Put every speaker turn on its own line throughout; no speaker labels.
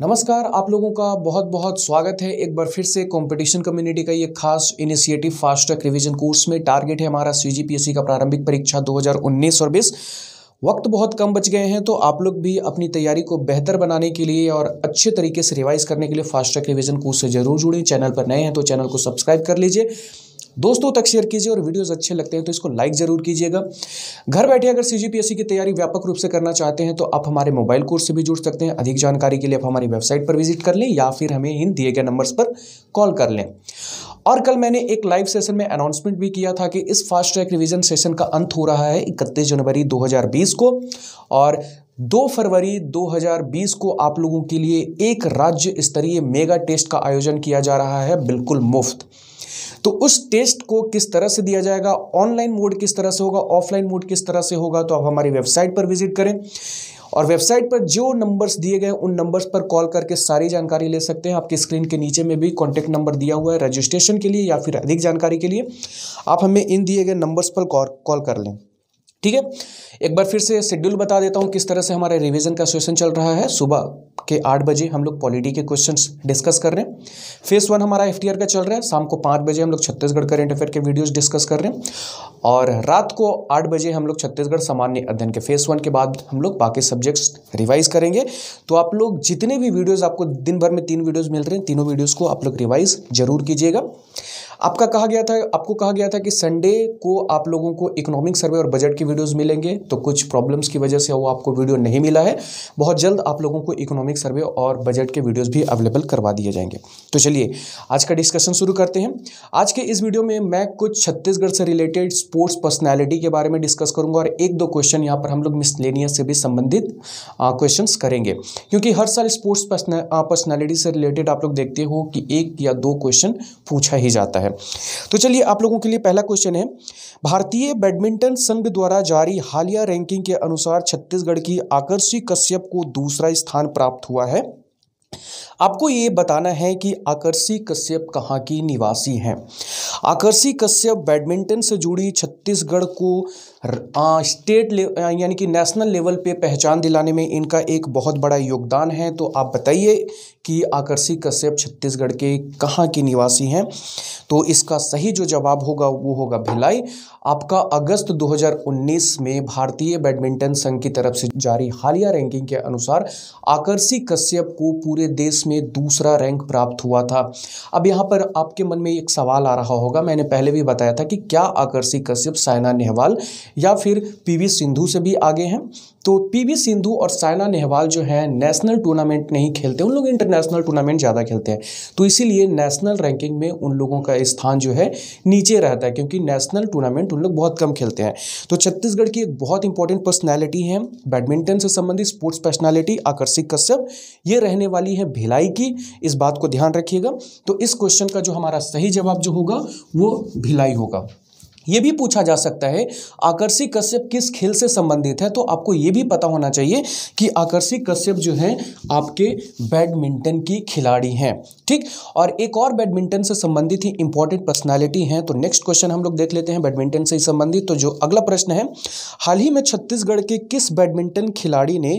नमस्कार आप लोगों का बहुत बहुत स्वागत है एक बार फिर से कंपटीशन कम्युनिटी का ये खास initiative fast track revision course में टारगेट है हमारा सी का प्रारंभिक परीक्षा 2019 और 20 वक्त बहुत कम बच गए हैं तो आप लोग भी अपनी तैयारी को बेहतर बनाने के लिए और अच्छे तरीके से रिवाइज करने के लिए फास्ट ट्रैक रिविजन कोर्स से जरूर जुड़ें चैनल पर नए हैं तो चैनल को सब्सक्राइब कर लीजिए दोस्तों तक शेयर कीजिए और वीडियोज़ अच्छे लगते हैं तो इसको लाइक ज़रूर कीजिएगा घर बैठे अगर सी की तैयारी व्यापक रूप से करना चाहते हैं तो आप हमारे मोबाइल कोर्स से भी जुड़ सकते हैं अधिक जानकारी के लिए आप हमारी वेबसाइट पर विजिट कर लें या फिर हमें इन दिए गए नंबर्स पर कॉल कर लें और कल मैंने एक लाइव सेशन में अनाउंसमेंट भी किया था कि इस फास्ट ट्रैक रिवीजन सेशन का अंत हो रहा है 31 जनवरी 2020 को और 2 फरवरी 2020 को आप लोगों के लिए एक राज्य स्तरीय मेगा टेस्ट का आयोजन किया जा रहा है बिल्कुल मुफ्त तो उस टेस्ट को किस तरह से दिया जाएगा ऑनलाइन मोड किस तरह से होगा ऑफलाइन मोड किस तरह से होगा तो आप हमारी वेबसाइट पर विजिट करें और वेबसाइट पर जो नंबर्स दिए गए उन नंबर्स पर कॉल करके सारी जानकारी ले सकते हैं आपकी स्क्रीन के नीचे में भी कॉन्टैक्ट नंबर दिया हुआ है रजिस्ट्रेशन के लिए या फिर अधिक जानकारी के लिए आप हमें इन दिए गए नंबर्स पर कॉल कर लें ठीक है एक बार फिर से शेड्यूल बता देता हूँ किस तरह से हमारे रिवीजन का सेशन चल रहा है सुबह के आठ बजे हम लोग पॉलिटी के क्वेश्चंस डिस्कस कर रहे हैं फेस वन हमारा एफ का चल रहा है शाम को पाँच बजे हम लोग छत्तीसगढ़ करेंट अफेयर के वीडियोज़ डिस्कस कर रहे हैं और रात को आठ बजे हम लोग छत्तीसगढ़ सामान्य अध्ययन के फेस वन के बाद हम लोग बाकी सब्जेक्ट्स रिवाइज करेंगे तो आप लोग जितने भी वीडियोज़ आपको दिन भर में तीन वीडियोज़ मिल रहे हैं तीनों वीडियोज़ को आप लोग रिवाइज जरूर कीजिएगा आपका कहा गया था आपको कहा गया था कि संडे को आप लोगों को इकोनॉमिक सर्वे और बजट की वीडियोस मिलेंगे तो कुछ प्रॉब्लम्स की वजह से वो आपको वीडियो नहीं मिला है बहुत जल्द आप लोगों को इकोनॉमिक सर्वे और बजट के वीडियोज़ भी अवेलेबल करवा दिए जाएंगे तो चलिए आज का डिस्कशन शुरू करते हैं आज के इस वीडियो में मैं कुछ छत्तीसगढ़ से रिलेटेड स्पोर्ट्स पर्सनैलिटी के बारे में डिस्कस करूँगा और एक दो क्वेश्चन यहाँ पर हम लोग मिसलेनियस से भी संबंधित क्वेश्चन करेंगे क्योंकि हर साल स्पोर्ट्स पर्सनैलिटी से रिलेटेड आप लोग देखते हो कि एक या दो क्वेश्चन पूछा ही जाता है तो चलिए आप लोगों के लिए पहला क्वेश्चन है भारतीय बैडमिंटन संघ द्वारा जारी हाल हालिया रैंकिंग के अनुसार छत्तीसगढ़ की आकर्षी कश्यप को दूसरा स्थान प्राप्त हुआ है आपको ये बताना है कि आकर्षी कश्यप कहाँ की निवासी हैं आकर्षी कश्यप बैडमिंटन से जुड़ी छत्तीसगढ़ को स्टेट यानी कि नेशनल लेवल पे पहचान दिलाने में इनका एक बहुत बड़ा योगदान है तो आप बताइए कि आकर्षी कश्यप छत्तीसगढ़ के कहाँ की निवासी हैं तो इसका सही जो जवाब होगा वो होगा भिलाई आपका अगस्त 2019 में भारतीय बैडमिंटन संघ की तरफ से जारी हालिया रैंकिंग के अनुसार आकर्षी कश्यप को पूरे देश में दूसरा रैंक प्राप्त हुआ था अब यहाँ पर आपके मन में एक सवाल आ रहा होगा होगा मैंने पहले भी बताया था कि क्या आकर्षी कश्यप साइना नेहवाल या फिर पीवी सिंधु से भी आगे हैं तो पीवी सिंधु और साइना नेहवाल जो है नेशनल टूर्नामेंट नहीं खेलते उन लोग इंटरनेशनल टूर्नामेंट ज़्यादा खेलते हैं तो इसीलिए नेशनल रैंकिंग में उन लोगों का स्थान जो है नीचे रहता है क्योंकि नेशनल टूर्नामेंट उन लोग बहुत कम खेलते हैं तो छत्तीसगढ़ की एक बहुत इंपॉर्टेंट पर्सनैलिटी है बैडमिंटन से संबंधित स्पोर्ट्स पर्सनैलिटी आकर्षिक कश्यप ये रहने वाली है भिलाई की इस बात को ध्यान रखिएगा तो इस क्वेश्चन का जो हमारा सही जवाब जो होगा वो भिलाई होगा ये भी पूछा जा सकता है आकर्षी कश्यप किस खेल से संबंधित है तो आपको ये भी पता होना चाहिए कि आकर्षी कश्यप जो है आपके बैडमिंटन की खिलाड़ी हैं ठीक और एक और बैडमिंटन से संबंधित ही इंपॉर्टेंट पर्सनैलिटी हैं तो नेक्स्ट क्वेश्चन हम लोग देख लेते हैं बैडमिंटन से संबंधित तो जो अगला प्रश्न है हाल ही में छत्तीसगढ़ के किस बैडमिंटन खिलाड़ी ने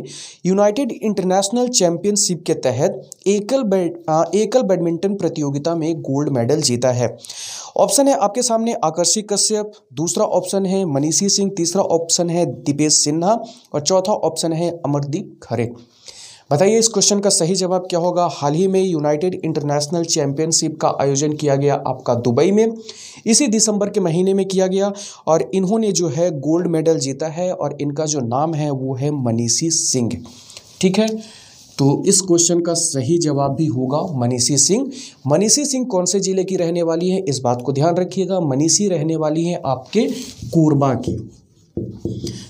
यूनाइटेड इंटरनेशनल चैंपियनशिप के तहत एकल बैड एकल बैडमिंटन प्रतियोगिता में गोल्ड मेडल जीता है ऑप्शन है आपके सामने आकर्षी कश्यप दूसरा ऑप्शन है मनीषी सिंह तीसरा ऑप्शन है दीपेश सिन्हा और चौथा ऑप्शन है अमरदीप खरे बताइए इस क्वेश्चन का सही जवाब क्या होगा हाल ही में यूनाइटेड इंटरनेशनल चैंपियनशिप का आयोजन किया गया आपका दुबई में इसी दिसंबर के महीने में किया गया और इन्होंने जो है गोल्ड मेडल जीता है और इनका जो नाम है वो है मनीषी सिंह ठीक है तो इस क्वेश्चन का सही जवाब भी होगा मनीषी सिंह मनीषी सिंह कौन से ज़िले की रहने वाली है इस बात को ध्यान रखिएगा मनीषी रहने वाली है आपके कोरबा की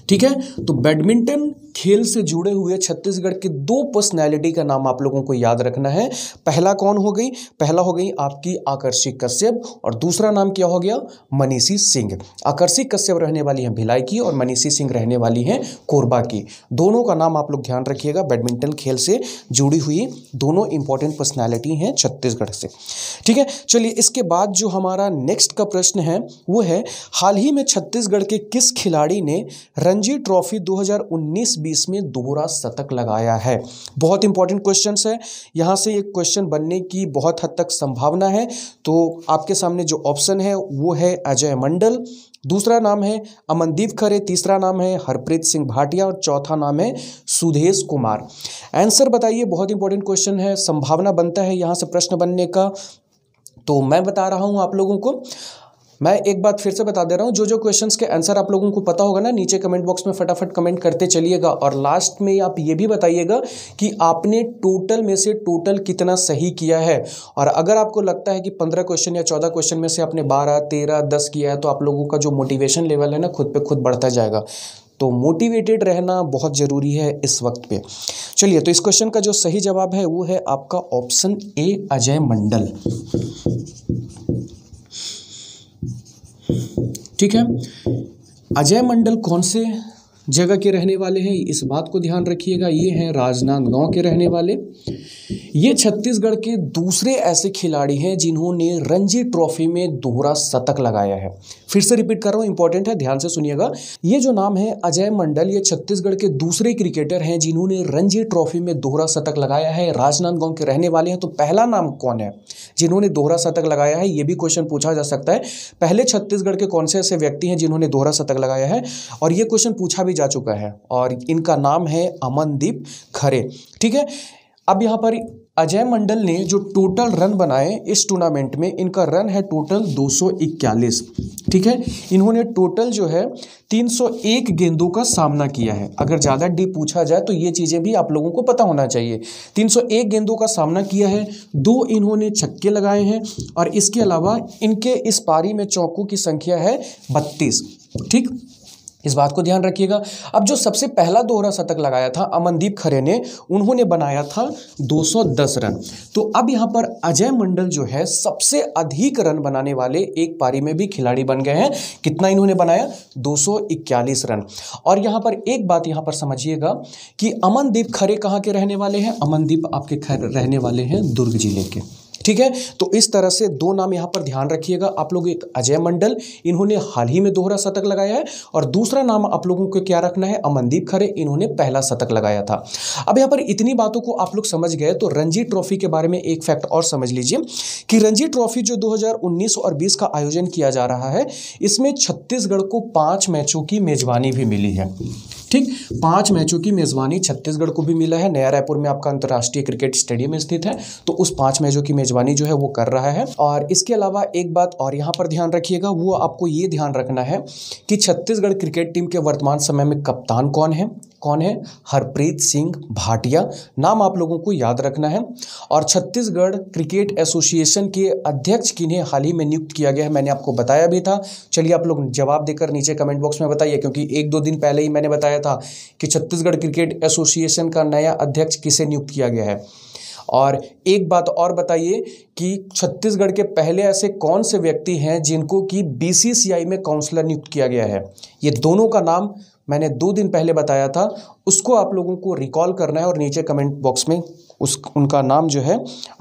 ठीक है तो बैडमिंटन खेल से जुड़े हुए छत्तीसगढ़ के दो पर्सनैलिटी का नाम आप लोगों को याद रखना है पहला कौन हो गई पहला हो गई आपकी आकर्षी कश्यप और दूसरा नाम क्या हो गया मनीषी सिंह आकर्षी कश्यप रहने वाली हैं भिलाई की और मनीषी सिंह रहने वाली हैं कोरबा की दोनों का नाम आप लोग ध्यान रखिएगा बैडमिंटन खेल से जुड़ी हुई दोनों इंपॉर्टेंट पर्सनैलिटी हैं छत्तीसगढ़ से ठीक है चलिए इसके बाद जो हमारा नेक्स्ट का प्रश्न है वो है हाल ही में छत्तीसगढ़ के किस खिलाड़ी ने रणजी ट्रॉफी 2019 भी इसमें दोहरा शतक लगाया है बहुत इंपॉर्टेंट क्वेश्चन है यहाँ से एक क्वेश्चन बनने की बहुत हद तक संभावना है तो आपके सामने जो ऑप्शन है वो है अजय मंडल दूसरा नाम है अमनदीप खरे तीसरा नाम है हरप्रीत सिंह भाटिया और चौथा नाम है सुधेश कुमार आंसर बताइए बहुत इंपॉर्टेंट क्वेश्चन है संभावना बनता है यहाँ से प्रश्न बनने का तो मैं बता रहा हूँ आप लोगों को मैं एक बात फिर से बता दे रहा हूँ जो जो क्वेश्चंस के आंसर आप लोगों को पता होगा ना नीचे कमेंट बॉक्स में फटाफट कमेंट करते चलिएगा और लास्ट में आप ये भी बताइएगा कि आपने टोटल में से टोटल कितना सही किया है और अगर आपको लगता है कि पंद्रह क्वेश्चन या चौदह क्वेश्चन में से आपने बारह तेरह दस किया है तो आप लोगों का जो मोटिवेशन लेवल है ना खुद पर खुद बढ़ता जाएगा तो मोटिवेटेड रहना बहुत ज़रूरी है इस वक्त पे चलिए तो इस क्वेश्चन का जो सही जवाब है वो है आपका ऑप्शन ए अजय मंडल ठीक है अजय मंडल कौन से जगह के रहने वाले हैं इस बात को ध्यान रखिएगा ये हैं राजनांदगांव के रहने वाले ये छत्तीसगढ़ के दूसरे ऐसे खिलाड़ी हैं जिन्होंने रणजी ट्रॉफी में दोहरा शतक लगाया है फिर से रिपीट कर रहा हूँ इंपॉर्टेंट है ध्यान से सुनिएगा ये जो नाम है अजय मंडल ये छत्तीसगढ़ के दूसरे क्रिकेटर हैं जिन्होंने रणजी ट्रॉफी में दोहरा शतक लगाया है राजनांदगांव के रहने वाले हैं तो पहला नाम कौन है जिन्होंने दोहरा शतक लगाया है ये भी क्वेश्चन पूछा जा सकता है पहले छत्तीसगढ़ के कौन से ऐसे व्यक्ति हैं जिन्होंने दोहरा शतक लगाया है और ये क्वेश्चन पूछा भी जा चुका है और इनका नाम है अमनदीप खरे ठीक है अब यहाँ पर अजय मंडल ने जो टोटल रन बनाए इस टूर्नामेंट में इनका रन है टोटल 241 ठीक है इन्होंने टोटल जो है 301 गेंदों का सामना किया है अगर ज़्यादा डीप पूछा जाए तो ये चीज़ें भी आप लोगों को पता होना चाहिए 301 गेंदों का सामना किया है दो इन्होंने छक्के लगाए हैं और इसके अलावा इनके इस पारी में चौकों की संख्या है बत्तीस ठीक इस बात को ध्यान रखिएगा अब जो सबसे पहला दोहरा शतक लगाया था अमनदीप खरे ने उन्होंने बनाया था 210 रन तो अब यहाँ पर अजय मंडल जो है सबसे अधिक रन बनाने वाले एक पारी में भी खिलाड़ी बन गए हैं कितना इन्होंने बनाया 241 रन और यहाँ पर एक बात यहाँ पर समझिएगा कि अमनदीप खरे कहाँ के रहने वाले हैं अमनदीप आपके रहने वाले हैं दुर्ग जिले के ठीक है तो इस तरह से दो नाम यहां पर ध्यान रखिएगा आप लोग एक अजय मंडल इन्होंने हाल ही में दोहरा शतक लगाया है और दूसरा नाम आप लोगों को क्या रखना है अमनदीप खरे इन्होंने पहला शतक लगाया था अब यहां पर इतनी बातों को आप लोग समझ गए तो रणजी ट्रॉफी के बारे में एक फैक्ट और समझ लीजिए कि रणजी ट्रॉफी जो दो और बीस का आयोजन किया जा रहा है इसमें छत्तीसगढ़ को पांच मैचों की मेजबानी भी मिली है ठीक पांच मैचों की मेज़बानी छत्तीसगढ़ को भी मिला है नया रायपुर में आपका अंतर्राष्ट्रीय क्रिकेट स्टेडियम स्थित है तो उस पांच मैचों की मेज़बानी जो है वो कर रहा है और इसके अलावा एक बात और यहाँ पर ध्यान रखिएगा वो आपको ये ध्यान रखना है कि छत्तीसगढ़ क्रिकेट टीम के वर्तमान समय में कप्तान कौन है कौन है हरप्रीत सिंह भाटिया नाम आप लोगों को याद रखना है और छत्तीसगढ़ क्रिकेट एसोसिएशन के अध्यक्ष किन्हें हाल ही में नियुक्त किया गया है मैंने आपको बताया भी था चलिए आप लोग जवाब देकर नीचे कमेंट बॉक्स में बताइए क्योंकि एक दो दिन पहले ही मैंने बताया गया था कि छत्तीसगढ़ क्रिकेट एसोसिएशन का नया अध्यक्ष किसे नियुक्त किया गया है और एक बात और बताइए कि छत्तीसगढ़ के पहले ऐसे कौन से व्यक्ति हैं जिनको कि बीसीसीआई में काउंसलर नियुक्त किया गया है ये दोनों का नाम मैंने दो दिन पहले बताया था उसको आप लोगों को रिकॉल करना है और नीचे कमेंट बॉक्स में उस उनका नाम जो है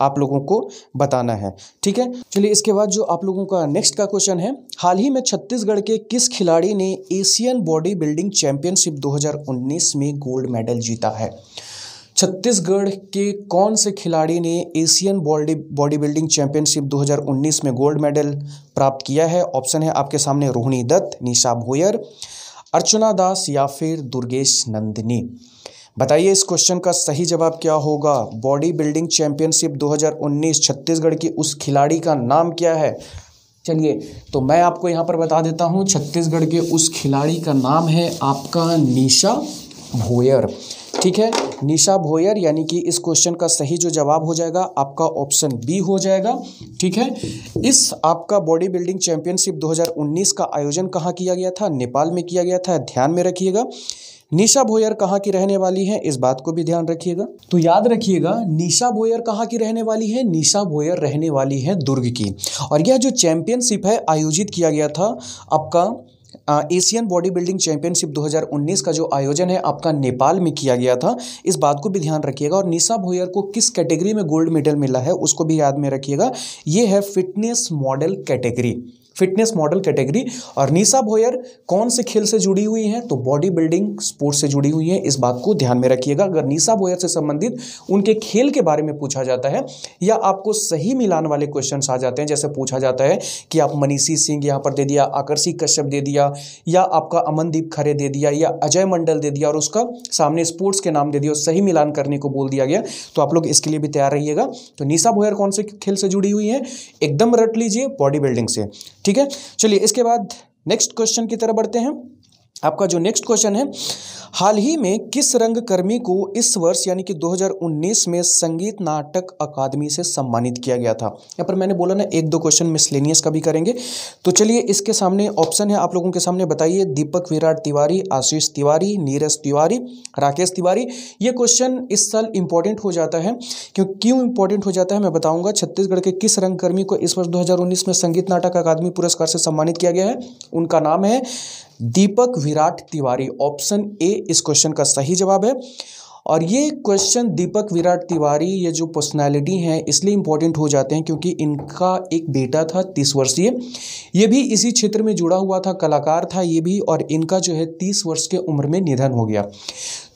आप लोगों को बताना है ठीक है चलिए इसके बाद जो आप लोगों का नेक्स्ट का क्वेश्चन है हाल ही में छत्तीसगढ़ के किस खिलाड़ी ने एशियन बॉडी बिल्डिंग चैंपियनशिप 2019 में गोल्ड मेडल जीता है छत्तीसगढ़ के कौन से खिलाड़ी ने Asian body body building championship 2019 में गोल्ड मेडल प्राप्त किया है ऑप्शन है आपके सामने रोहिणी दत्त निशा भोयर अर्चना दास या फिर दुर्गेश नंदिनी बताइए इस क्वेश्चन का सही जवाब क्या होगा बॉडी बिल्डिंग चैंपियनशिप 2019 छत्तीसगढ़ की उस खिलाड़ी का नाम क्या है चलिए तो मैं आपको यहाँ पर बता देता हूँ छत्तीसगढ़ के उस खिलाड़ी का नाम है आपका निशा भोयर ठीक है निशा भोयर यानी कि इस क्वेश्चन का सही जो जवाब हो जाएगा आपका ऑप्शन बी हो जाएगा ठीक है इस आपका बॉडी बिल्डिंग चैंपियनशिप 2019 का आयोजन कहाँ किया गया था नेपाल में किया गया था ध्यान में रखिएगा निशा भोयर कहाँ की रहने वाली है इस बात को भी ध्यान रखिएगा तो याद रखिएगा निशा भोयर कहाँ की रहने वाली है निशा भोयर रहने वाली है दुर्ग की और यह जो चैंपियनशिप है आयोजित किया गया था आपका एशियन बॉडी बिल्डिंग चैंपियनशिप 2019 का जो आयोजन है आपका नेपाल में किया गया था इस बात को भी ध्यान रखिएगा और निशा भोयर को किस कैटेगरी में गोल्ड मेडल मिला है उसको भी याद में रखिएगा ये है fitness model category fitness model category और निशा भोयर कौन से खेल से जुड़ी हुई हैं तो बॉडी बिल्डिंग स्पोर्ट्स से जुड़ी हुई हैं इस बात को ध्यान में रखिएगा अगर निशा भोयर से संबंधित उनके खेल के बारे में पूछा जाता है या आपको सही मिलान वाले क्वेश्चन आ जाते हैं जैसे पूछा जाता है कि आप मनीषी सिंह यहाँ पर दे दिया आकर्षी कश्यप दे दिया या आपका अमनदीप खरे दे दिया या अजय मंडल दे दिया और उसका सामने स्पोर्ट्स के नाम दे दिया और सही मिलान करने को बोल दिया गया तो आप लोग इसके लिए भी तैयार रहिएगा तो निशा भोयर कौन से खेल से जुड़ी हुई है एकदम रट लीजिए बॉडी बिल्डिंग से ठीक है चलिए इसके बाद नेक्स्ट क्वेश्चन की तरफ बढ़ते हैं आपका जो नेक्स्ट क्वेश्चन है हाल ही में किस रंगकर्मी को इस वर्ष यानी कि 2019 में संगीत नाटक अकादमी से सम्मानित किया गया था यहाँ पर मैंने बोला ना एक दो क्वेश्चन मिसलेनियस का भी करेंगे तो चलिए इसके सामने ऑप्शन है आप लोगों के सामने बताइए दीपक विराट तिवारी आशीष तिवारी नीरज तिवारी राकेश तिवारी ये क्वेश्चन इस साल इंपॉर्टेंट हो जाता है क्यों क्यों इंपॉर्टेंट हो जाता है मैं बताऊँगा छत्तीसगढ़ के किस रंगकर्मी को इस वर्ष दो में संगीत नाटक अकादमी पुरस्कार से सम्मानित किया गया है उनका नाम है दीपक विराट तिवारी ऑप्शन ए इस क्वेश्चन का सही जवाब है और ये क्वेश्चन दीपक विराट तिवारी ये जो पर्सनालिटी हैं इसलिए इम्पॉर्टेंट हो जाते हैं क्योंकि इनका एक बेटा था तीस वर्षीय ये भी इसी क्षेत्र में जुड़ा हुआ था कलाकार था ये भी और इनका जो है तीस वर्ष के उम्र में निधन हो गया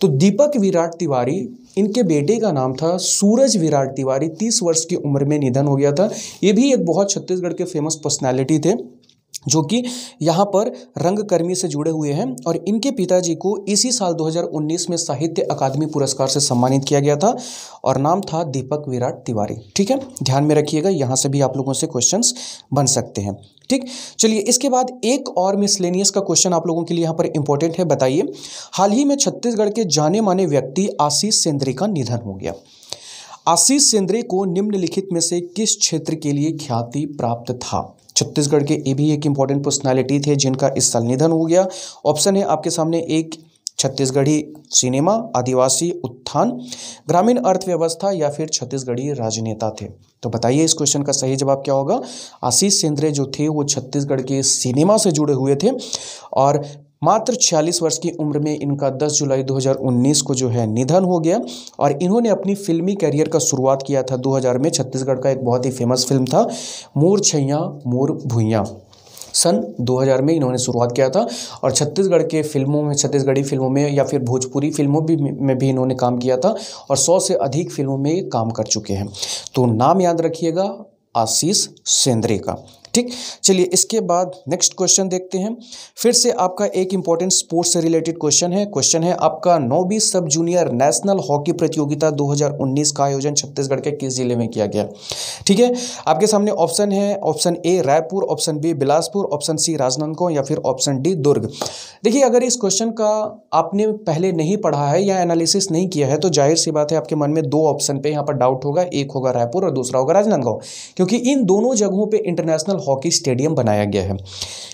तो दीपक विराट तिवारी इनके बेटे का नाम था सूरज विराट तिवारी तीस वर्ष की उम्र में निधन हो गया था ये भी एक बहुत छत्तीसगढ़ के फेमस पर्सनैलिटी थे जो कि यहाँ पर रंगकर्मी से जुड़े हुए हैं और इनके पिताजी को इसी साल 2019 में साहित्य अकादमी पुरस्कार से सम्मानित किया गया था और नाम था दीपक विराट तिवारी ठीक है ध्यान में रखिएगा यहाँ से भी आप लोगों से क्वेश्चंस बन सकते हैं ठीक चलिए इसके बाद एक और मिसलेनियस का क्वेश्चन आप लोगों के लिए यहाँ पर इंपॉर्टेंट है बताइए हाल ही में छत्तीसगढ़ के जाने माने व्यक्ति आशीष सेंद्री का निधन हो गया आशीष सेंद्रे को निम्नलिखित में से किस क्षेत्र के लिए ख्याति प्राप्त था छत्तीसगढ़ के ये भी एक इंपॉर्टेंट पर्सनैलिटी थे जिनका इस साल निधन हो गया ऑप्शन है आपके सामने एक छत्तीसगढ़ी सिनेमा आदिवासी उत्थान ग्रामीण अर्थव्यवस्था या फिर छत्तीसगढ़ी राजनेता थे तो बताइए इस क्वेश्चन का सही जवाब क्या होगा आशीष सेंद्रे जो थे वो छत्तीसगढ़ के सिनेमा से जुड़े हुए थे और मात्र 46 वर्ष की उम्र में इनका 10 जुलाई 2019 को जो है निधन हो गया और इन्होंने अपनी फिल्मी करियर का शुरुआत किया था 2000 में छत्तीसगढ़ का एक बहुत ही फेमस फिल्म था मोर छैया मोर भूया सन 2000 में इन्होंने शुरुआत किया था और छत्तीसगढ़ के फिल्मों में छत्तीसगढ़ी फिल्मों में या फिर भोजपुरी फिल्मों भी में भी इन्होंने काम किया था और सौ से अधिक फिल्मों में काम कर चुके हैं तो नाम याद रखिएगा आशीष सेंद्रे का ठीक चलिए इसके बाद नेक्स्ट क्वेश्चन देखते हैं फिर से आपका एक इंपॉर्टेंट स्पोर्ट्स से रिलेटेड क्वेश्चन है क्वेश्चन है आपका नौबी सब जूनियर नेशनल हॉकी प्रतियोगिता 2019 का आयोजन छत्तीसगढ़ के किस जिले में किया गया ठीक है आपके सामने ऑप्शन है option A Raipur option B Bilaspur option C Rajnandgaon या फिर ऑप्शन डी दुर्ग देखिए अगर इस क्वेश्चन का आपने पहले नहीं पढ़ा है या एनालिसिस नहीं किया है तो जाहिर सी बात है आपके मन में दो ऑप्शन पर यहाँ पर डाउट होगा एक होगा रायपुर और दूसरा होगा राजनांदगांव क्योंकि इन दोनों जगहों पर इंटरनेशनल हॉकी स्टेडियम बनाया गया है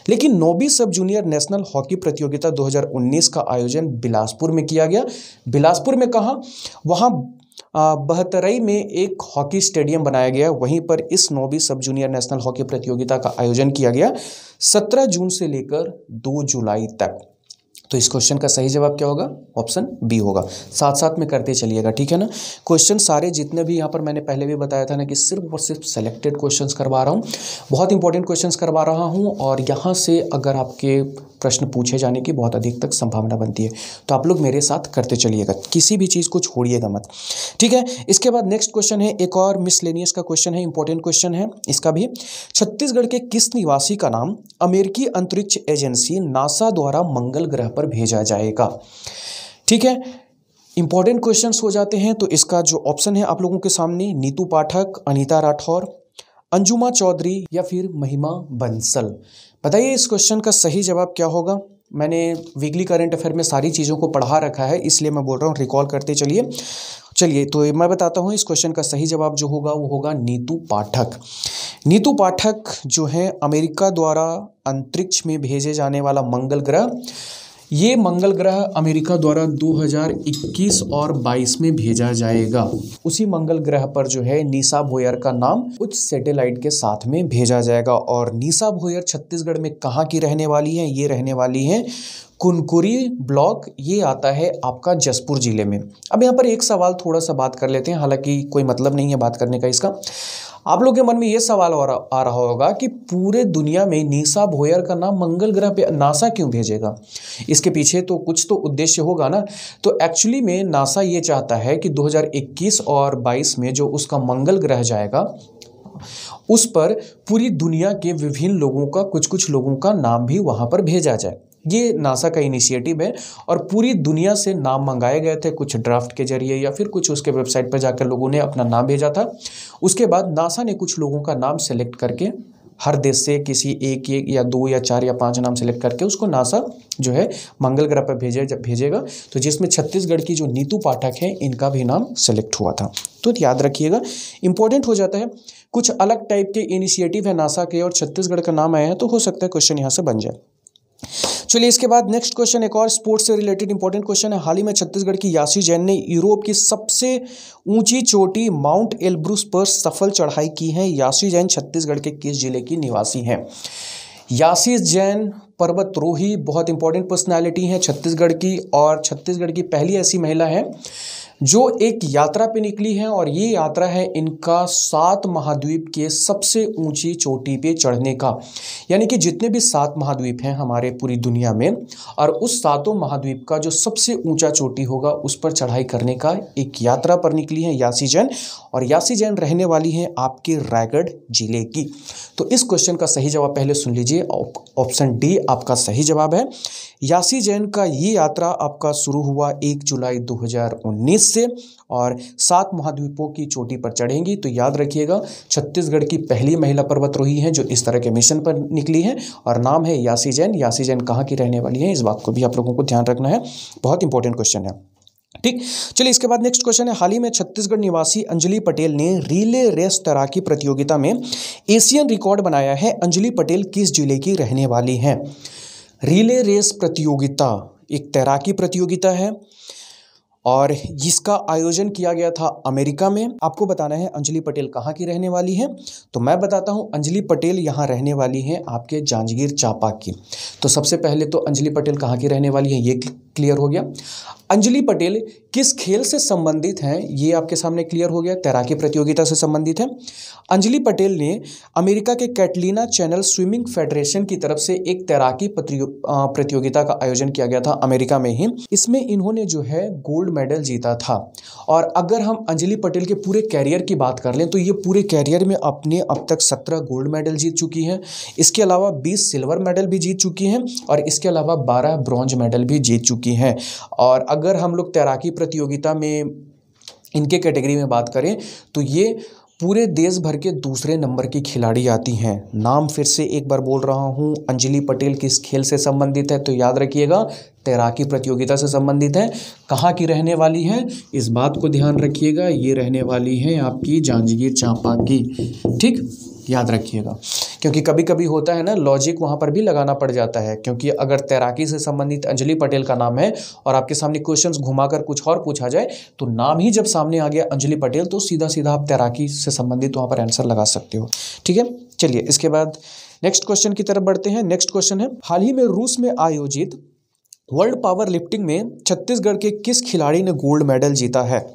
लेकिन नोबी सब जूनियर नेशनल हॉकी प्रतियोगिता 2019 का आयोजन बिलासपुर में किया गया बिलासपुर में कहा वहाँ बहतरई में एक हॉकी स्टेडियम बनाया गया वहीं पर इस नोबी सब जूनियर नेशनल हॉकी प्रतियोगिता का आयोजन किया गया 17 जून से लेकर 2 जुलाई तक तो इस क्वेश्चन का सही जवाब क्या होगा ऑप्शन बी होगा साथ साथ में करते चलिएगा ठीक है ना क्वेश्चन सारे जितने भी यहाँ पर मैंने पहले भी बताया था ना कि सिर्फ और सिर्फ सेलेक्टेड क्वेश्चंस करवा रहा हूँ बहुत इंपॉर्टेंट क्वेश्चंस करवा रहा हूँ और यहाँ से अगर आपके प्रश्न पूछे जाने की बहुत अधिक तक संभावना बनती है तो आप लोग मेरे साथ करते चलिएगा किसी भी चीज़ को छोड़िएगा मत ठीक है इसके बाद नेक्स्ट क्वेश्चन है एक और मिसलेनियस का क्वेश्चन है इंपॉर्टेंट क्वेश्चन है इसका भी छत्तीसगढ़ के किस निवासी का नाम अमेरिकी अंतरिक्ष एजेंसी नासा द्वारा मंगल ग्रह पर भेजा जाएगा ठीक है इंपॉर्टेंट क्वेश्चन हो जाते हैं तो इसका जो ऑप्शन है आप लोगों के सामने नीतू पाठक अनिता राठौर अंजुमा चौधरी या फिर महिमा बंसल बताइए इस क्वेश्चन का सही जवाब क्या होगा मैंने वीकली करंट अफेयर में सारी चीज़ों को पढ़ा रखा है इसलिए मैं बोल रहा हूँ रिकॉल करते चलिए चलिए तो मैं बताता हूँ इस क्वेश्चन का सही जवाब जो होगा वो होगा नीतू पाठक नीतू पाठक जो है अमेरिका द्वारा अंतरिक्ष में भेजे जाने वाला मंगल ग्रह ये मंगल ग्रह अमेरिका द्वारा 2021 और 22 में भेजा जाएगा उसी मंगल ग्रह पर जो है नीसा भोयर का नाम कुछ सैटेलाइट के साथ में भेजा जाएगा और नीसा भोयर छत्तीसगढ़ में कहाँ की रहने वाली है ये रहने वाली है कुनकुरी ब्लॉक ये आता है आपका जसपुर ज़िले में अब यहाँ पर एक सवाल थोड़ा सा बात कर लेते हैं हालांकि कोई मतलब नहीं है बात करने का इसका आप लोग के मन में ये सवाल आ रहा होगा कि पूरे दुनिया में नीसा भोयर का नाम मंगल ग्रह पे नासा क्यों भेजेगा इसके पीछे तो कुछ तो उद्देश्य होगा ना तो एक्चुअली में नासा ये चाहता है कि 2021 और 22 में जो उसका मंगल ग्रह जाएगा उस पर पूरी दुनिया के विभिन्न लोगों का कुछ कुछ लोगों का नाम भी वहाँ पर भेजा जाए ये नासा का इनिशिएटिव है और पूरी दुनिया से नाम मंगाए गए थे कुछ ड्राफ्ट के जरिए या फिर कुछ उसके वेबसाइट पर जाकर लोगों ने अपना नाम भेजा था उसके बाद नासा ने कुछ लोगों का नाम सेलेक्ट करके हर देश से किसी एक एक या दो या चार या पांच नाम सेलेक्ट करके उसको नासा जो है मंगल ग्रह पर भेजे जब भेजेगा तो जिसमें छत्तीसगढ़ की जो नीतू पाठक है इनका भी नाम सेलेक्ट हुआ था तो याद रखिएगा इंपॉर्टेंट हो जाता है कुछ अलग टाइप के इनिशिएटिव है नासा के और छत्तीसगढ़ का नाम आया है तो हो सकता है क्वेश्चन यहाँ से बन जाए चलिए इसके बाद नेक्स्ट क्वेश्चन एक और स्पोर्ट्स से रिलेटेड इंपॉर्टेंट क्वेश्चन है हाल ही में छत्तीसगढ़ की यासी जैन ने यूरोप की सबसे ऊंची चोटी माउंट एल्ब्रूस पर सफल चढ़ाई की है यासी जैन छत्तीसगढ़ के किस जिले की निवासी हैं यासी जैन पर्वतरोही बहुत इंपॉर्टेंट पर्सनैलिटी हैं छत्तीसगढ़ की और छत्तीसगढ़ की पहली ऐसी महिला है जो एक यात्रा पे निकली है और ये यात्रा है इनका सात महाद्वीप के सबसे ऊंची चोटी पे चढ़ने का यानी कि जितने भी सात महाद्वीप हैं हमारे पूरी दुनिया में और उस सातों महाद्वीप का जो सबसे ऊंचा चोटी होगा उस पर चढ़ाई करने का एक यात्रा पर निकली है यासी जैन और यासी जैन रहने वाली हैं आपके रायगढ़ जिले की तो इस क्वेश्चन का सही जवाब पहले सुन लीजिए ऑप्शन डी आपका सही जवाब है यासी जैन का ये यात्रा आपका शुरू हुआ एक जुलाई दो से और सात महाद्वीपों की चोटी पर चढ़ेंगी तो याद रखिएगा छत्तीसगढ़ की पहली महिला पर्वतरोही हैं जो इस तरह के मिशन पर निकली हैं और नाम है यासी जैन यासी जैन कहाँ की रहने वाली हैं इस बात को भी आप लोगों को ध्यान रखना है बहुत इंपॉर्टेंट क्वेश्चन है ठीक चलिए इसके बाद नेक्स्ट क्वेश्चन है हाल ही में छत्तीसगढ़ निवासी अंजलि पटेल ने रिले रेस तैराकी प्रतियोगिता में एशियन रिकॉर्ड बनाया है अंजलि पटेल किस जिले की रहने वाली हैं रिले रेस प्रतियोगिता एक तैराकी प्रतियोगिता है और इसका आयोजन किया गया था अमेरिका में आपको बताना है अंजलि पटेल कहाँ की रहने वाली है तो मैं बताता हूँ अंजलि पटेल यहाँ रहने वाली हैं आपके जांजगीर चांपा की तो सबसे पहले तो अंजलि पटेल कहाँ की रहने वाली है ये क्लियर हो गया अंजलि पटेल किस खेल से संबंधित हैं ये आपके सामने क्लियर हो गया तैराकी प्रतियोगिता से संबंधित है अंजलि पटेल ने अमेरिका के कैटलीना चैनल स्विमिंग फेडरेशन की तरफ से एक तैराकी प्रतियोगिता का आयोजन किया गया था अमेरिका में ही इसमें इन्होंने जो है गोल्ड मेडल जीता था और अगर हम अंजलि पटेल के पूरे कैरियर की बात कर लें तो ये पूरे कैरियर में अपने अब तक सत्रह गोल्ड मेडल जीत चुकी हैं इसके अलावा बीस सिल्वर मेडल भी जीत चुकी हैं और इसके अलावा बारह ब्रॉन्ज मेडल भी जीत चुकी हैं और अगर हम लोग तैराकी प्रतियोगिता में इनके कैटेगरी में बात करें तो ये पूरे देश भर के दूसरे नंबर की खिलाड़ी आती हैं नाम फिर से एक बार बोल रहा हूँ अंजलि पटेल किस खेल से संबंधित है तो याद रखिएगा तैराकी प्रतियोगिता से संबंधित है कहाँ की रहने वाली है इस बात को ध्यान रखिएगा ये रहने वाली है आपकी जांजगीर चांपा की ठीक याद रखिएगा क्योंकि कभी कभी होता है ना लॉजिक वहाँ पर भी लगाना पड़ जाता है क्योंकि अगर तैराकी से संबंधित अंजलि पटेल का नाम है और आपके सामने क्वेश्चन घुमाकर कुछ और पूछा जाए तो नाम ही जब सामने आ गया अंजलि पटेल तो सीधा सीधा आप तैराकी से संबंधित वहाँ पर आंसर लगा सकते हो ठीक है चलिए इसके बाद नेक्स्ट क्वेश्चन की तरफ बढ़ते हैं नेक्स्ट क्वेश्चन है हाल ही में रूस में आयोजित वर्ल्ड पावर लिफ्टिंग में छत्तीसगढ़ के किस खिलाड़ी ने गोल्ड मेडल जीता है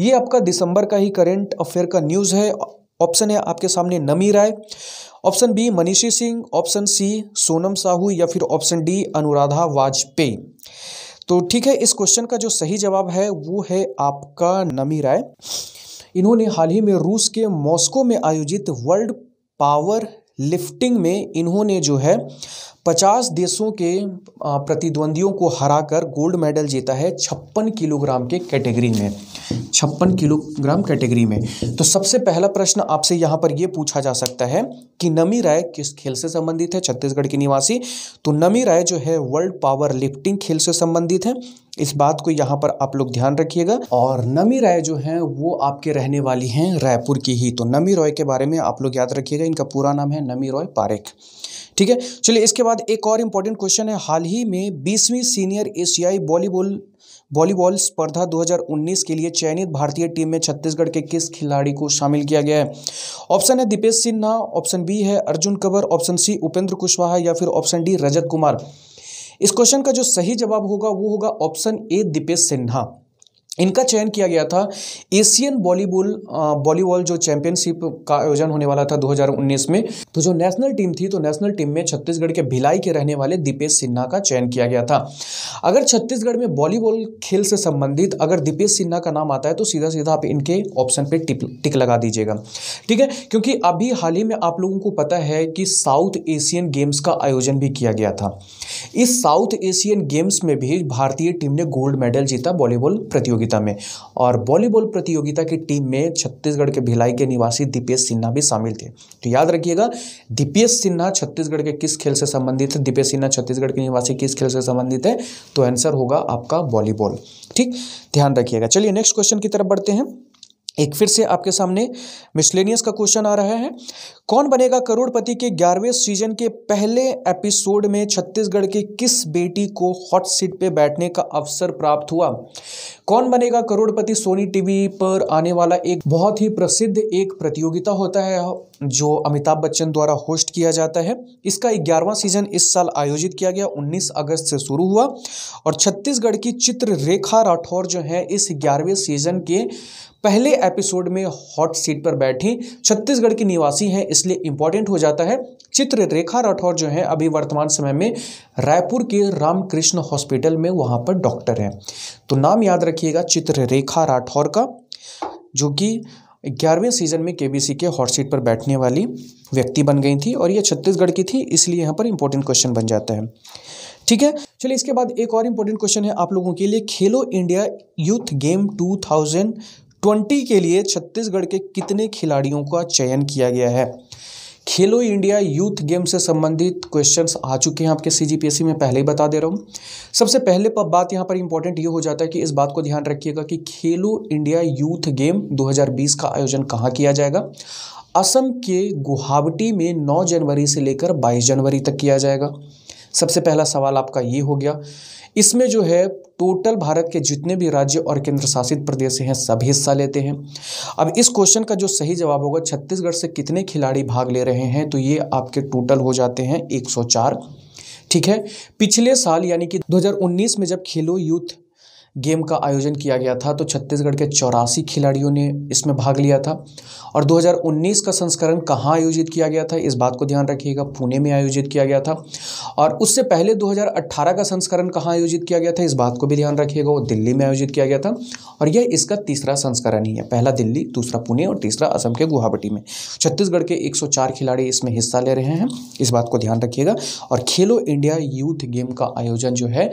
ये आपका दिसंबर का ही करेंट अफेयर का न्यूज़ है ऑप्शन है आपके सामने Nami Rai option B Manishi Singh option C Sonam Sahu या फिर ऑप्शन डी अनुराधा वाजपेयी तो ठीक है इस क्वेश्चन का जो सही जवाब है वो है आपका नमी राय इन्होंने हाल ही में रूस के मॉस्को में आयोजित वर्ल्ड पावर लिफ्टिंग में इन्होंने जो है 50 देशों के प्रतिद्वंदियों को हराकर गोल्ड मेडल जीता है छप्पन किलोग्राम के कैटेगरी में छप्पन किलोग्राम कैटेगरी में तो सबसे पहला प्रश्न आपसे यहाँ पर यह पूछा जा सकता है कि नमी राय किस खेल से संबंधित है छत्तीसगढ़ की निवासी तो नमी राय जो है वर्ल्ड पावर लिफ्टिंग खेल से संबंधित है इस बात को यहाँ पर आप लोग ध्यान रखिएगा और नमी राय जो है वो आपके रहने वाली हैं रायपुर की ही तो नमी रॉय के बारे में आप लोग याद रखिएगा इनका पूरा नाम है नमी रॉय पारेख ठीक है चलिए इसके बाद एक और इम्पॉर्टेंट क्वेश्चन है हाल ही में बीसवीं सीनियर एशियाई वॉलीबॉल वॉलीबॉल स्पर्धा 2019 के लिए चयनित भारतीय टीम में छत्तीसगढ़ के किस खिलाड़ी को शामिल किया गया है ऑप्शन है दीपेश सिन्हा ऑप्शन बी है अर्जुन कंवर ऑप्शन सी उपेंद्र कुशवाहा या फिर ऑप्शन डी रजत कुमार इस क्वेश्चन का जो सही जवाब होगा वो होगा ऑप्शन ए दीपेश सिन्हा इनका चयन किया गया था एशियन वॉलीबॉल वॉलीबॉल जो चैंपियनशिप का आयोजन होने वाला था 2019 में तो जो नेशनल टीम थी तो नेशनल टीम में छत्तीसगढ़ के भिलाई के रहने वाले दीपेश सिन्हा का चयन किया गया था अगर छत्तीसगढ़ में वॉलीबॉल खेल से संबंधित अगर दीपेश सिन्हा का नाम आता है तो सीधा सीधा आप इनके ऑप्शन पर टिक टिक लगा दीजिएगा ठीक है क्योंकि अभी हाल ही में आप लोगों को पता है कि साउथ एशियन गेम्स का आयोजन भी किया गया था इस साउथ एशियन गेम्स में भी भारतीय टीम ने गोल्ड मेडल जीता वॉलीबॉल प्रतियोगिता प्रतियोगिता में और वॉलीबॉल प्रतियोगिता की टीम में छत्तीसगढ़ के भिलाई के निवासी दीपेश सिन्हा भी शामिल थे तो याद रखिएगा दीपेश सिन्हा छत्तीसगढ़ के किस खेल से संबंधित है दीपेश सिन्हा छत्तीसगढ़ के निवासी किस खेल से संबंधित है तो आंसर होगा आपका वॉलीबॉल ठीक ध्यान रखिएगा चलिए नेक्स्ट क्वेश्चन की तरफ बढ़ते हैं एक फिर से आपके सामने मिसलेनियस का क्वेश्चन आ रहा है कौन बनेगा करोड़पति के ग्यारहवें सीजन के पहले एपिसोड में छत्तीसगढ़ के किस बेटी को हॉट सीट पे बैठने का अवसर प्राप्त हुआ कौन बनेगा करोड़पति सोनी टीवी पर आने वाला एक बहुत ही प्रसिद्ध एक प्रतियोगिता होता है जो अमिताभ बच्चन द्वारा होस्ट किया जाता है इसका ग्यारहवां सीजन इस साल आयोजित किया गया 19 अगस्त से शुरू हुआ और छत्तीसगढ़ की चित्र रेखा राठौर जो है इस ग्यारहवें सीजन के पहले एपिसोड में हॉट सीट पर बैठी छत्तीसगढ़ की निवासी हैं इसलिए इंपॉर्टेंट हो जाता है चित्र रेखा राठौर जो है अभी वर्तमान समय में रायपुर के रामकृष्ण हॉस्पिटल में वहां पर डॉक्टर हैं तो नाम याद रखिएगा चित्र रेखा राठौर का जो कि ग्यारहवें सीजन में केबीसी के हॉट सीट पर बैठने वाली व्यक्ति बन गई थी और ये छत्तीसगढ़ की थी इसलिए यहाँ पर इंपॉर्टेंट क्वेश्चन बन जाता है ठीक है चलिए इसके बाद एक और इम्पोर्टेंट क्वेश्चन है आप लोगों के लिए खेलो इंडिया यूथ गेम ट्वेंटी के लिए छत्तीसगढ़ के कितने खिलाड़ियों का चयन किया गया है खेलो इंडिया यूथ गेम से संबंधित क्वेश्चंस आ चुके हैं आपके सीजीपीएससी में पहले ही बता दे रहा हूँ सबसे पहले पर बात यहाँ पर इंपॉर्टेंट ये हो जाता है कि इस बात को ध्यान रखिएगा कि खेलो इंडिया यूथ गेम 2020 का आयोजन कहाँ किया जाएगा असम के गुवाहाटी में 9 जनवरी से लेकर 22 जनवरी तक किया जाएगा सबसे पहला सवाल आपका ये हो गया इसमें जो है टोटल भारत के जितने भी राज्य और केंद्र शासित प्रदेश हैं सब हिस्सा लेते हैं अब इस क्वेश्चन का जो सही जवाब होगा छत्तीसगढ़ से कितने खिलाड़ी भाग ले रहे हैं तो ये आपके टोटल हो जाते हैं 104 ठीक है पिछले साल यानी कि 2019 में जब खेलो यूथ गेम का आयोजन किया गया था तो छत्तीसगढ़ के चौरासी खिलाड़ियों ने इसमें भाग लिया था और 2019 का संस्करण कहाँ आयोजित किया गया था इस बात को ध्यान रखिएगा पुणे में आयोजित किया गया था और उससे पहले 2018 का संस्करण कहाँ आयोजित किया गया था इस बात को भी ध्यान रखिएगा वो दिल्ली में आयोजित किया गया था और यह इसका तीसरा संस्करण ही है पहला दिल्ली दूसरा पुणे और तीसरा असम के गुवाहाटी में छत्तीसगढ़ के एक खिलाड़ी इसमें हिस्सा ले रहे हैं इस बात को ध्यान रखिएगा और खेलो इंडिया यूथ गेम का आयोजन जो है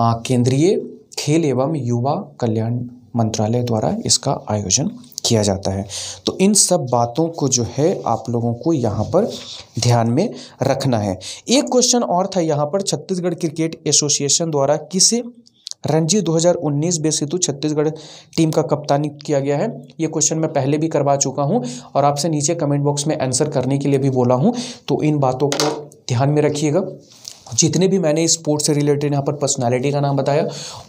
केंद्रीय खेल एवं युवा कल्याण मंत्रालय द्वारा इसका आयोजन किया जाता है तो इन सब बातों को जो है आप लोगों को यहाँ पर ध्यान में रखना है एक क्वेश्चन और था यहाँ पर छत्तीसगढ़ क्रिकेट एसोसिएशन द्वारा किसे रणजी 2019 उन्नीस छत्तीसगढ़ टीम का कप्तानी किया गया है ये क्वेश्चन मैं पहले भी करवा चुका हूँ और आपसे नीचे कमेंट बॉक्स में आंसर करने के लिए भी बोला हूँ तो इन बातों को ध्यान में रखिएगा जितने भी मैंने स्पोर्ट्स से रिलेटेड यहाँ पर पर्सनालिटी का नाम बताया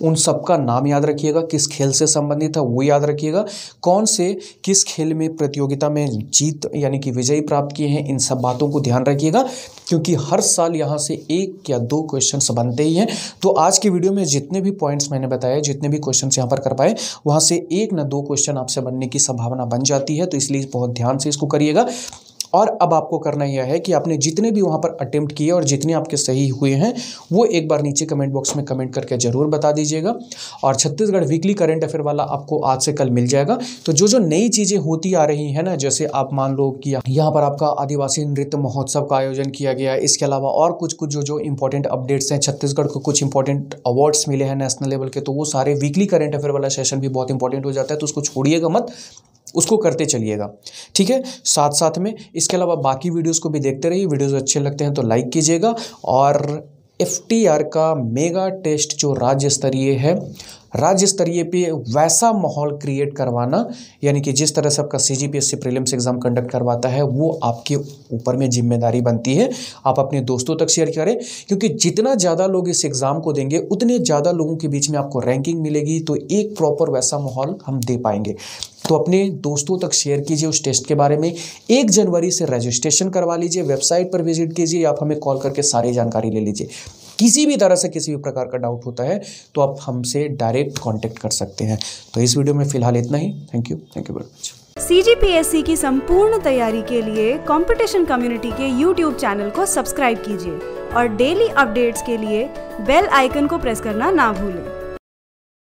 उन सबका नाम याद रखिएगा किस खेल से संबंधित है वो याद रखिएगा कौन से किस खेल में प्रतियोगिता में जीत यानी कि विजयी प्राप्त किए हैं इन सब बातों को ध्यान रखिएगा क्योंकि हर साल यहाँ से एक या दो क्वेश्चन बनते ही हैं तो आज की वीडियो में जितने भी पॉइंट्स मैंने बताए जितने भी क्वेश्चन यहाँ पर कर पाए वहाँ से एक ना दो क्वेश्चन आपसे बनने की संभावना बन जाती है तो इसलिए बहुत ध्यान से इसको करिएगा और अब आपको करना यह है कि आपने जितने भी वहाँ पर अटेम्प्ट किए और जितने आपके सही हुए हैं वो एक बार नीचे कमेंट बॉक्स में कमेंट करके ज़रूर बता दीजिएगा और छत्तीसगढ़ वीकली करंट अफेयर वाला आपको आज से कल मिल जाएगा तो जो जो नई चीज़ें होती आ रही हैं ना जैसे आप मान लो कि यहाँ पर आपका आदिवासी नृत्य महोत्सव का आयोजन किया गया इसके अलावा और कुछ कुछ जो जो इंपॉर्टेंट अपडेट्स हैं छत्तीसगढ़ को कुछ इंपॉर्टेंट अवार्ड्स मिले हैं नेशनल लेवल के तो वो सारे वीकली करेंट अफेयर वाला सेशन भी बहुत इंपॉर्टेंट हो जाता है तो उसको छोड़िएगा मत उसको करते चलिएगा ठीक है साथ साथ में इसके अलावा बाकी वीडियोज़ को भी देखते रहिए वीडियोज़ अच्छे लगते हैं तो लाइक कीजिएगा और एफ का मेगा टेस्ट जो राज्य स्तरीय है राज्य स्तरीय पे वैसा माहौल क्रिएट करवाना यानी कि जिस तरह से आपका C G P S C prelims exam conduct करवाता है वो आपके ऊपर में जिम्मेदारी बनती है आप अपने दोस्तों तक शेयर करें क्योंकि जितना ज़्यादा लोग इस एग्ज़ाम को देंगे उतने ज़्यादा लोगों के बीच में आपको रैंकिंग मिलेगी तो एक प्रॉपर वैसा माहौल हम दे पाएंगे तो अपने दोस्तों तक शेयर कीजिए उस टेस्ट के बारे में एक जनवरी से रजिस्ट्रेशन करवा लीजिए वेबसाइट पर विजिट कीजिए या आप हमें कॉल करके सारी जानकारी ले लीजिए किसी भी तरह से किसी भी प्रकार का डाउट होता है तो आप हमसे डायरेक्ट कॉन्टेक्ट कर सकते हैं तो इस वीडियो में फिलहाल इतना ही thank you thank you very much C की संपूर्ण तैयारी के लिए कॉम्पिटिशन कम्युनिटी के यूट्यूब चैनल को सब्सक्राइब कीजिए और डेली अपडेट्स के लिए बेल आइकन को प्रेस करना ना भूलें